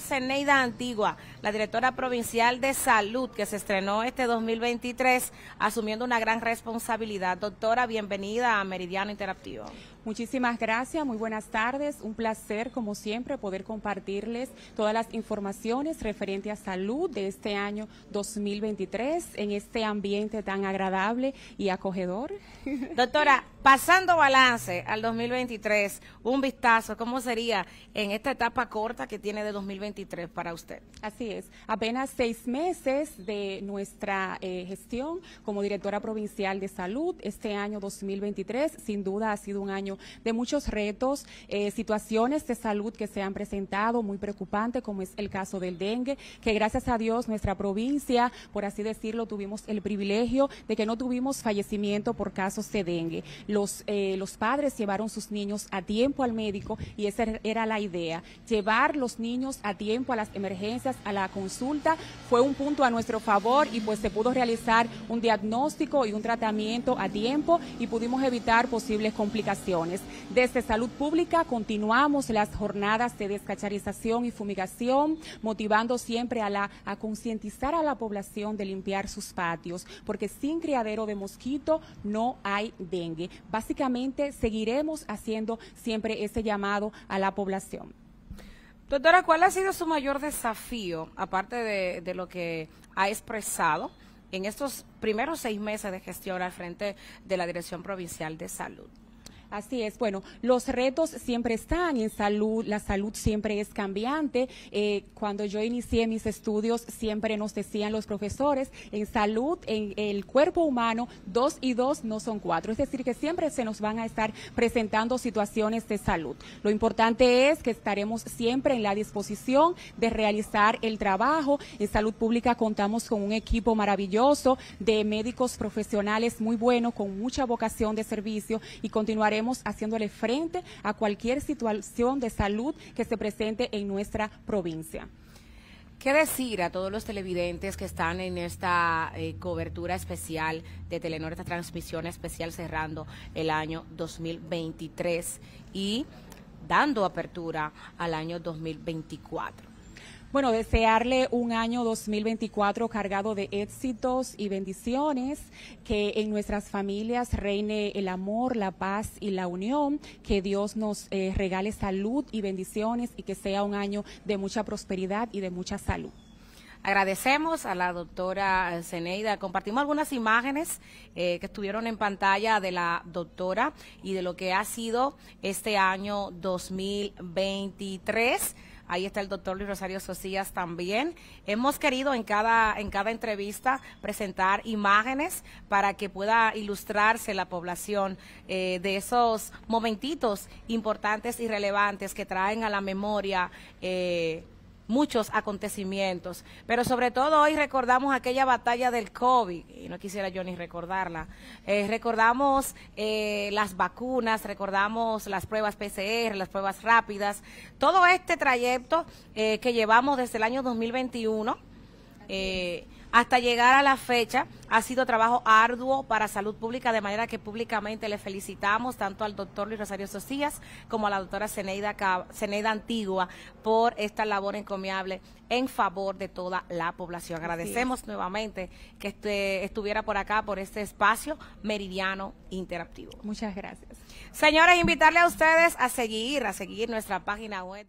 Ceneida Antigua, la directora provincial de salud que se estrenó este 2023 asumiendo una gran responsabilidad. Doctora, bienvenida a Meridiano Interactivo. Muchísimas gracias, muy buenas tardes. Un placer, como siempre, poder compartirles todas las informaciones referente a salud de este año 2023 en este ambiente tan agradable y acogedor. Doctora, pasando balance al 2023, un vistazo, ¿cómo sería en esta etapa corta que tiene de 2023? para usted. Así es, apenas seis meses de nuestra eh, gestión como directora provincial de salud, este año 2023 sin duda ha sido un año de muchos retos, eh, situaciones de salud que se han presentado muy preocupantes, como es el caso del dengue, que gracias a Dios nuestra provincia, por así decirlo, tuvimos el privilegio de que no tuvimos fallecimiento por casos de dengue. Los, eh, los padres llevaron sus niños a tiempo al médico y esa era la idea, llevar los niños a a tiempo a las emergencias, a la consulta. Fue un punto a nuestro favor y pues se pudo realizar un diagnóstico y un tratamiento a tiempo y pudimos evitar posibles complicaciones. Desde Salud Pública continuamos las jornadas de descacharización y fumigación, motivando siempre a, la, a concientizar a la población de limpiar sus patios, porque sin criadero de mosquito no hay dengue. Básicamente seguiremos haciendo siempre ese llamado a la población. Doctora, ¿cuál ha sido su mayor desafío, aparte de, de lo que ha expresado en estos primeros seis meses de gestión al frente de la Dirección Provincial de Salud? Así es, bueno, los retos siempre están en salud, la salud siempre es cambiante. Eh, cuando yo inicié mis estudios, siempre nos decían los profesores, en salud, en el cuerpo humano, dos y dos no son cuatro. Es decir, que siempre se nos van a estar presentando situaciones de salud. Lo importante es que estaremos siempre en la disposición de realizar el trabajo. En salud pública contamos con un equipo maravilloso de médicos profesionales muy buenos, con mucha vocación de servicio y continuaremos estaremos haciéndole frente a cualquier situación de salud que se presente en nuestra provincia. ¿Qué decir a todos los televidentes que están en esta eh, cobertura especial de Telenor, esta transmisión especial cerrando el año 2023 y dando apertura al año 2024? Bueno, desearle un año 2024 cargado de éxitos y bendiciones, que en nuestras familias reine el amor, la paz y la unión, que Dios nos eh, regale salud y bendiciones y que sea un año de mucha prosperidad y de mucha salud. Agradecemos a la doctora Zeneida. Compartimos algunas imágenes eh, que estuvieron en pantalla de la doctora y de lo que ha sido este año 2023. Ahí está el doctor Luis Rosario socías también. Hemos querido en cada, en cada entrevista presentar imágenes para que pueda ilustrarse la población eh, de esos momentitos importantes y relevantes que traen a la memoria. Eh, muchos acontecimientos, pero sobre todo hoy recordamos aquella batalla del COVID, y no quisiera yo ni recordarla, eh, recordamos eh, las vacunas, recordamos las pruebas PCR, las pruebas rápidas, todo este trayecto eh, que llevamos desde el año 2021 hasta llegar a la fecha. Ha sido trabajo arduo para salud pública, de manera que públicamente le felicitamos tanto al doctor Luis Rosario Socías como a la doctora Ceneida, Antigua por esta labor encomiable en favor de toda la población. Agradecemos nuevamente que estuviera por acá, por este espacio meridiano interactivo. Muchas gracias. Señores, invitarle a ustedes a seguir, a seguir nuestra página web.